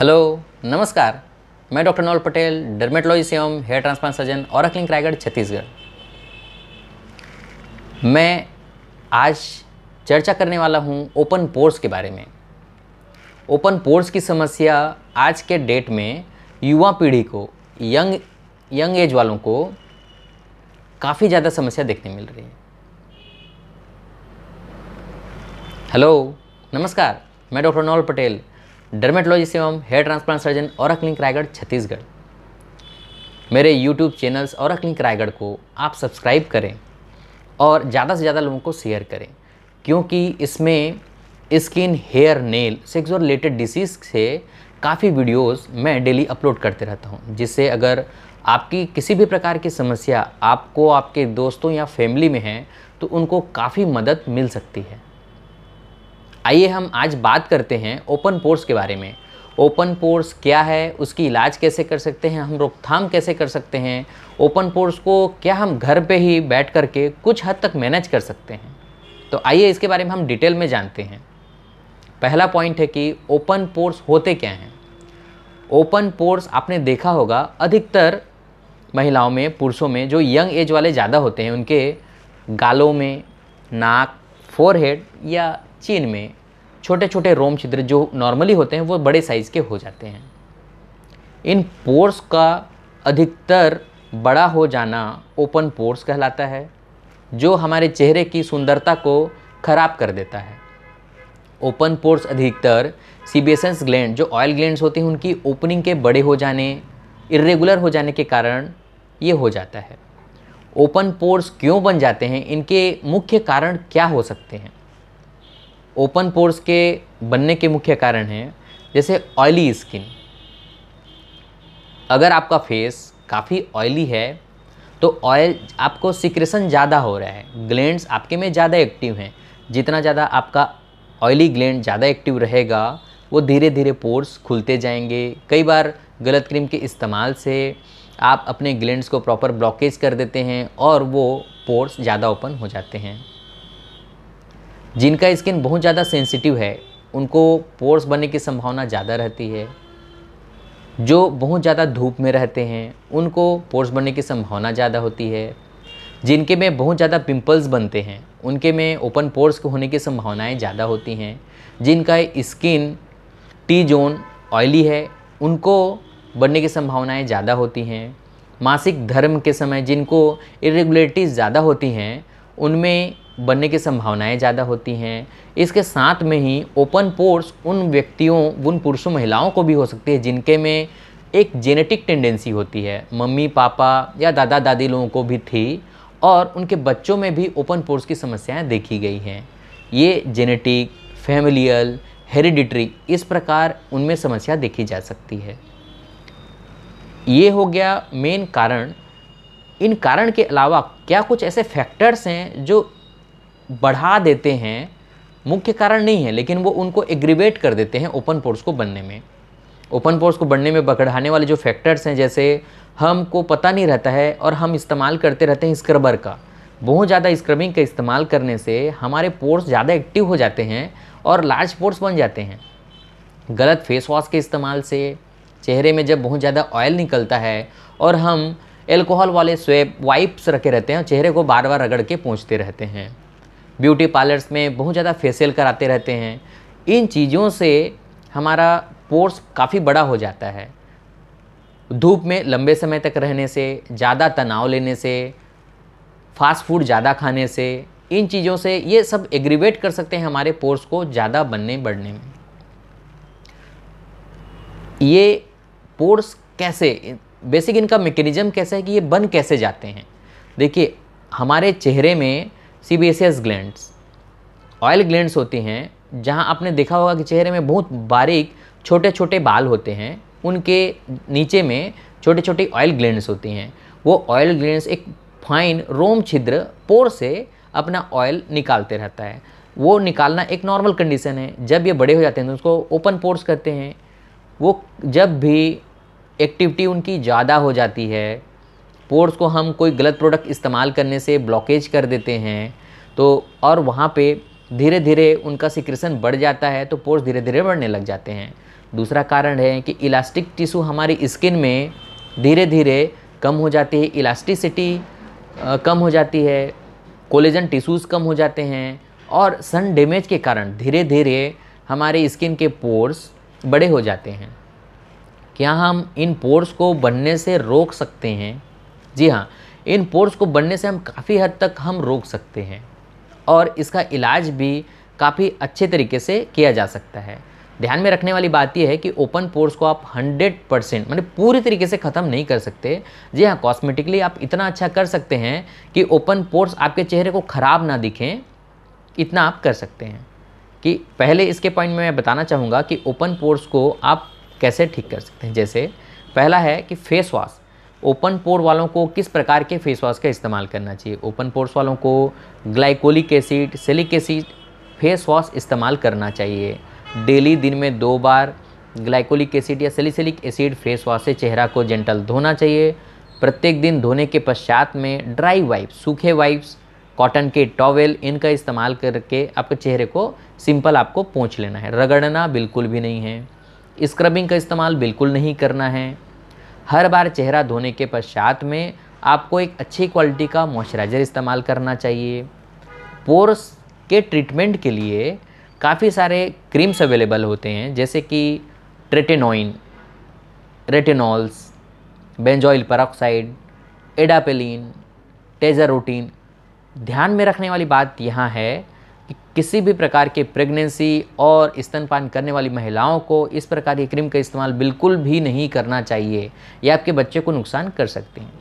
hello नमस्कार मैं doctor Nol Patel dermatologist एवं हेयर ट्रांसप्लांट सर्जन और अकलिंग रायगढ़ छत्तीसगढ़ मैं आज चर्चा करने वाला हूँ ओपन पोर्स के बारे में ओपन पोर्स की समस्या आज के डेट में युवा पीढ़ी को यंग यंग एज वालों को काफ़ी ज़्यादा समस्या देखने मिल रही है हेलो नमस्कार मैं डॉक्टर नौल पटेल डर्मेटोलॉजिस्ट एवं हेयर ट्रांसप्लांट सर्जन और क्लिनिक रायगढ़ छत्तीसगढ़ मेरे यूट्यूब चैनल्स और क्लिनिक रायगढ़ को आप सब्सक्राइब करें और ज़्यादा से ज़्यादा लोगों को शेयर करें क्योंकि इसमें स्किन हेयर नेल सेक्स और रिलेटेड डिसीज़ से काफ़ी वीडियोस मैं डेली अपलोड करते रहता हूँ जिससे अगर आपकी किसी भी प्रकार की समस्या आपको आपके दोस्तों या फैमिली में है तो उनको काफ़ी मदद मिल सकती है आइए हम आज बात करते हैं ओपन पोर्स के बारे में ओपन पोर्स क्या है उसकी इलाज कैसे कर सकते हैं हम रोकथाम कैसे कर सकते हैं ओपन पोर्स को क्या हम घर पे ही बैठ करके कुछ हद तक मैनेज कर सकते हैं तो आइए इसके बारे में हम डिटेल में जानते हैं पहला पॉइंट है कि ओपन पोर्स होते क्या हैं ओपन पोर्स आपने देखा होगा अधिकतर महिलाओं में पुरुषों में जो यंग एज वाले ज़्यादा होते हैं उनके गालों में नाक फोरहेड या चीन में छोटे छोटे रोम छिद्र जो नॉर्मली होते हैं वो बड़े साइज़ के हो जाते हैं इन पोर्स का अधिकतर बड़ा हो जाना ओपन पोर्स कहलाता है जो हमारे चेहरे की सुंदरता को खराब कर देता है ओपन पोर्स अधिकतर सीबीएसएस ग्लैंड जो ऑयल ग्लैंड्स होते हैं उनकी ओपनिंग के बड़े हो जाने इरेगुलर हो जाने के कारण ये हो जाता है ओपन पोर्स क्यों बन जाते हैं इनके मुख्य कारण क्या हो सकते हैं ओपन पोर्स के बनने के मुख्य कारण हैं जैसे ऑयली स्किन अगर आपका फेस काफ़ी ऑयली है तो ऑयल आपको सिक्रेशन ज़्यादा हो रहा है ग्लैंड्स आपके में ज़्यादा एक्टिव हैं जितना ज़्यादा आपका ऑयली ग्लैंड ज़्यादा एक्टिव रहेगा वो धीरे धीरे पोर्स खुलते जाएंगे कई बार गलत क्रीम के इस्तेमाल से आप अपने ग्लैंड्स को प्रॉपर ब्लॉकेज कर देते हैं और वो पोर्स ज़्यादा ओपन हो जाते हैं जिनका स्किन बहुत ज़्यादा सेंसिटिव है उनको पोर्स बनने की संभावना ज़्यादा रहती है जो बहुत ज़्यादा धूप में रहते हैं उनको पोर्स बनने की संभावना ज़्यादा होती है जिनके में बहुत ज़्यादा पिंपल्स बनते हैं उनके में ओपन पोर्स होने की संभावनाएं ज़्यादा होती हैं जिनका स्किन टी जोन ऑयली है उनको बनने की संभावनाएं ज़्यादा होती हैं मासिक धर्म के समय जिनको इरेगुलरिटीज़ ज़्यादा होती हैं उनमें बनने की संभावनाएं ज़्यादा होती हैं इसके साथ में ही ओपन पोर्स उन व्यक्तियों उन पुरुषों महिलाओं को भी हो सकती है जिनके में एक जेनेटिक टेंडेंसी होती है मम्मी पापा या दादा दादी लोगों को भी थी और उनके बच्चों में भी ओपन पोर्स की समस्याएं देखी गई हैं ये जेनेटिक फैमिलियल हेरिडिटरी इस प्रकार उनमें समस्या देखी जा सकती है ये हो गया मेन कारण इन कारण के अलावा क्या कुछ ऐसे फैक्टर्स हैं जो बढ़ा देते हैं मुख्य कारण नहीं है लेकिन वो उनको एग्रीवेट कर देते हैं ओपन पोर्स को बनने में ओपन पोर्स को बनने में बढ़ाने वाले जो फैक्टर्स हैं जैसे हमको पता नहीं रहता है और हम इस्तेमाल करते रहते हैं स्क्रबर का बहुत ज़्यादा स्क्रबिंग का इस्तेमाल करने से हमारे पोर्स ज़्यादा एक्टिव हो जाते हैं और लार्ज पोर्स बन जाते हैं गलत फेस वॉश के इस्तेमाल से चेहरे में जब बहुत ज़्यादा ऑयल निकलता है और हम एल्कोहल वाले स्वेप वाइप्स रखे रहते हैं चेहरे को बार बार रगड़ के पहुँचते रहते हैं ब्यूटी पार्लर्स में बहुत ज़्यादा फेसियल कराते रहते हैं इन चीज़ों से हमारा पोर्स काफ़ी बड़ा हो जाता है धूप में लंबे समय तक रहने से ज़्यादा तनाव लेने से फास्ट फूड ज़्यादा खाने से इन चीज़ों से ये सब एग्रीवेट कर सकते हैं हमारे पोर्स को ज़्यादा बनने बढ़ने में ये पोर्स कैसे बेसिक इनका मेकेनिज़म कैसा है कि ये बन कैसे जाते हैं देखिए हमारे चेहरे में सीबीएसएस ग्लैंड्स ऑयल ग्लैंड्स होते हैं जहाँ आपने देखा होगा कि चेहरे में बहुत बारीक छोटे छोटे बाल होते हैं उनके नीचे में छोटे छोटे ऑयल ग्लैंड्स होते हैं वो ऑयल ग्लैंड्स एक फाइन रोम छिद्र पोर से अपना ऑयल निकालते रहता है वो निकालना एक नॉर्मल कंडीशन है जब ये बड़े हो जाते हैं तो उसको ओपन पोर्स करते हैं वो जब भी एक्टिविटी उनकी ज़्यादा हो जाती है पोर्स को हम कोई गलत प्रोडक्ट इस्तेमाल करने से ब्लॉकेज कर देते हैं तो और वहाँ पे धीरे धीरे उनका सिक्रेशन बढ़ जाता है तो पोर्स धीरे धीरे बढ़ने लग जाते हैं दूसरा कारण है कि इलास्टिक टिशू हमारी स्किन में धीरे धीरे कम हो जाती है इलास्टिसिटी कम हो जाती है कोलेजन टिशूज़ कम हो जाते हैं और सन डैमेज के कारण धीरे धीरे हमारे स्किन के पोर्स बड़े हो जाते हैं क्या हम इन पोर्स को बनने से रोक सकते हैं जी हाँ इन पोर्स को बनने से हम काफ़ी हद तक हम रोक सकते हैं और इसका इलाज भी काफ़ी अच्छे तरीके से किया जा सकता है ध्यान में रखने वाली बात यह है कि ओपन पोर्स को आप 100 परसेंट मतलब पूरी तरीके से ख़त्म नहीं कर सकते जी हाँ कॉस्मेटिकली आप इतना अच्छा कर सकते हैं कि ओपन पोर्स आपके चेहरे को ख़राब ना दिखें इतना आप कर सकते हैं कि पहले इसके पॉइंट में मैं बताना चाहूँगा कि ओपन पोर्स को आप कैसे ठीक कर सकते हैं जैसे पहला है कि फेस वॉश ओपन पोर वालों को किस प्रकार के फेस वॉश का इस्तेमाल करना चाहिए ओपन पोर्स वालों को glycolic acid salicylic acid face wash इस्तेमाल करना चाहिए डेली दिन में दो बार ग्लाइकोलिक एसिड या सेलिसिलिक एसिड फेस वॉश से चेहरा को जेंटल धोना चाहिए प्रत्येक दिन धोने के पश्चात में ड्राई वाइप्स सूखे वाइप्स कॉटन के टॉवेल इनका इस्तेमाल करके आपके चेहरे को सिंपल आपको पहुँच लेना है रगड़ना बिल्कुल भी नहीं है स्क्रबिंग का इस्तेमाल बिल्कुल नहीं करना है हर बार चेहरा धोने के पश्चात में आपको एक अच्छी क्वालिटी का मॉइस्चराइज़र इस्तेमाल करना चाहिए पोर्स के ट्रीटमेंट के लिए काफ़ी सारे क्रीम्स अवेलेबल होते हैं जैसे कि ट्रेटेनोइन रेटेनॉल्स बेंजॉइल परऑक्साइड एडापेलिन टेजारोटीन ध्यान में रखने वाली बात यहाँ है कि किसी भी प्रकार के प्रेगनेंसी और स्तनपान करने वाली महिलाओं को इस प्रकार की क्रीम का इस्तेमाल बिल्कुल भी नहीं करना चाहिए यह आपके बच्चे को नुकसान कर सकते हैं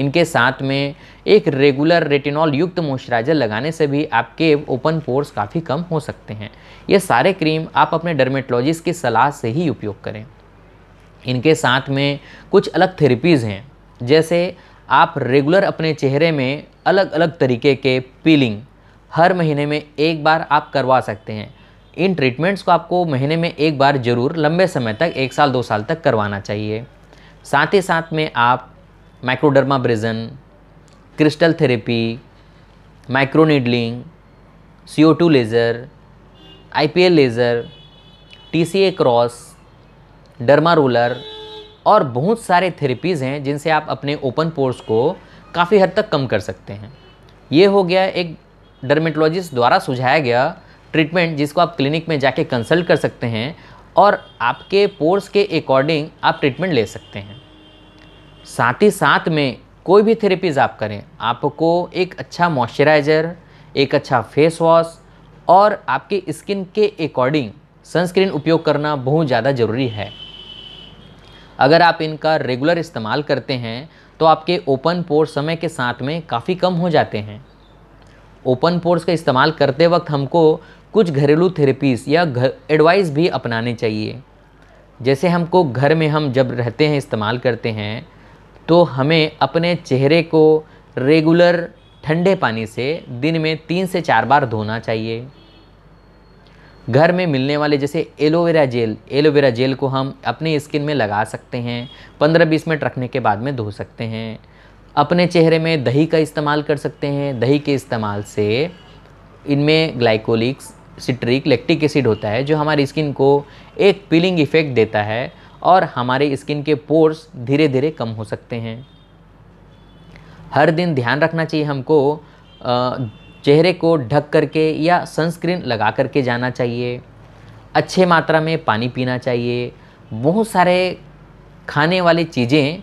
इनके साथ में एक रेगुलर रेटिनॉल युक्त मॉइस्चराइज़र लगाने से भी आपके ओपन पोर्स काफ़ी कम हो सकते हैं ये सारे क्रीम आप अपने डर्मेटोलॉजिस्ट की सलाह से ही उपयोग करें इनके साथ में कुछ अलग थेरेपीज़ हैं जैसे आप रेगुलर अपने चेहरे में अलग अलग तरीके के पीलिंग हर महीने में एक बार आप करवा सकते हैं इन ट्रीटमेंट्स को आपको महीने में एक बार ज़रूर लंबे समय तक एक साल दो साल तक करवाना चाहिए साथ ही साथ में आप microdermabrasion crystal therapy microneedling C O two laser I P L laser T C A cross derma roller और बहुत सारे थेरेपीज़ हैं जिनसे आप अपने ओपन पोर्स को काफ़ी हद तक कम कर सकते हैं ये हो गया एक डर्मेटोलॉजिस्ट द्वारा सुझाया गया ट्रीटमेंट जिसको आप क्लिनिक में जाके कंसल्ट कर सकते हैं और आपके पोर्स के अकॉर्डिंग आप ट्रीटमेंट ले सकते हैं साथ ही साथ में कोई भी थेरेपीज़ आप करें आपको एक अच्छा मॉइस्चराइज़र एक अच्छा फेस वॉश और आपके स्किन के अकॉर्डिंग सनस्क्रीन उपयोग करना बहुत ज़्यादा ज़रूरी है अगर आप इनका रेगुलर इस्तेमाल करते हैं तो आपके ओपन पोर्स समय के साथ में काफ़ी कम हो जाते हैं ओपन पोर्स का इस्तेमाल करते वक्त हमको कुछ घरेलू थेरेपीज़ या एडवाइस भी अपनाने चाहिए जैसे हमको घर में हम जब रहते हैं इस्तेमाल करते हैं तो हमें अपने चेहरे को रेगुलर ठंडे पानी से दिन में तीन से चार बार धोना चाहिए घर में मिलने वाले जैसे एलोवेरा जेल एलोवेरा जेल को हम अपने स्किन में लगा सकते हैं पंद्रह बीस मिनट रखने के बाद में धो सकते हैं अपने चेहरे में दही का इस्तेमाल कर सकते हैं दही के इस्तेमाल से इनमें ग्लाइकोलिक्स सिट्रिक लैक्टिक एसिड होता है जो हमारी स्किन को एक पीलिंग इफ़ेक्ट देता है और हमारे स्किन के पोर्स धीरे धीरे कम हो सकते हैं हर दिन ध्यान रखना चाहिए हमको चेहरे को ढक करके या सनस्क्रीन लगा करके जाना चाहिए अच्छे मात्रा में पानी पीना चाहिए बहुत सारे खाने वाली चीज़ें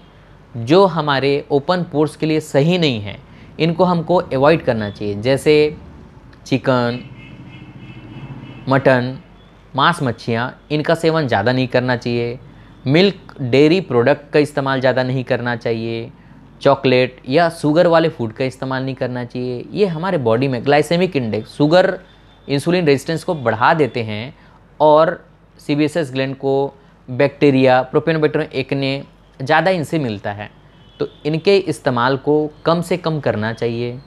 जो हमारे ओपन पोर्स के लिए सही नहीं है इनको हमको अवॉइड करना चाहिए जैसे चिकन मटन मांस मच्छियाँ इनका सेवन ज़्यादा नहीं करना चाहिए मिल्क डेयरी प्रोडक्ट का इस्तेमाल ज़्यादा नहीं करना चाहिए चॉकलेट या शुगर वाले फूड का इस्तेमाल नहीं करना चाहिए ये हमारे बॉडी में glycemic index sugar insulin resistance को बढ़ा देते हैं और सी ग्लैंड को बैक्टीरिया प्रोपेनोबैक्टर एक्ने ज़्यादा इनसे मिलता है तो इनके इस्तेमाल को कम से कम करना चाहिए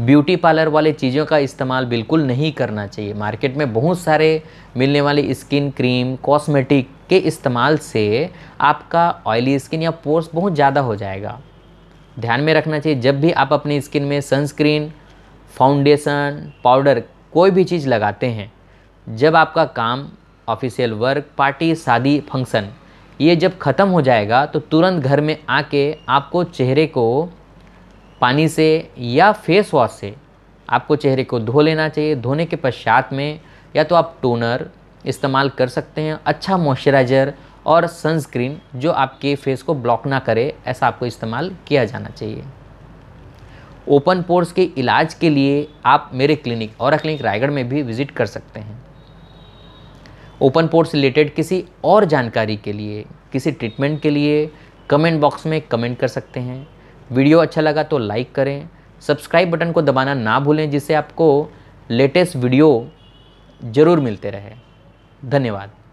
ब्यूटी पार्लर वाले चीज़ों का इस्तेमाल बिल्कुल नहीं करना चाहिए मार्केट में बहुत सारे मिलने वाले स्किन क्रीम कॉस्मेटिक के इस्तेमाल से आपका ऑयली स्किन या पोर्स बहुत ज़्यादा हो जाएगा ध्यान में रखना चाहिए जब भी आप अपनी स्किन में सनस्क्रीन फाउंडेशन पाउडर कोई भी चीज़ लगाते हैं जब आपका काम ऑफिशियल वर्क पार्टी शादी फंक्शन ये जब ख़त्म हो जाएगा तो तुरंत घर में आके आपको चेहरे को पानी से या फेस वॉश से आपको चेहरे को धो लेना चाहिए धोने के पश्चात में या तो आप टोनर इस्तेमाल कर सकते हैं अच्छा मॉइस्चराइज़र और सनस्क्रीन जो आपके फेस को ब्लॉक ना करे ऐसा आपको इस्तेमाल किया जाना चाहिए ओपन पोर्स के इलाज के लिए आप मेरे क्लिनिक और क्लिनिक रायगढ़ में भी विज़िट कर सकते हैं ओपन पोर्ट से रिलेटेड किसी और जानकारी के लिए किसी ट्रीटमेंट के लिए कमेंट बॉक्स में कमेंट कर सकते हैं वीडियो अच्छा लगा तो लाइक करें सब्सक्राइब बटन को दबाना ना भूलें जिससे आपको लेटेस्ट वीडियो ज़रूर मिलते रहे धन्यवाद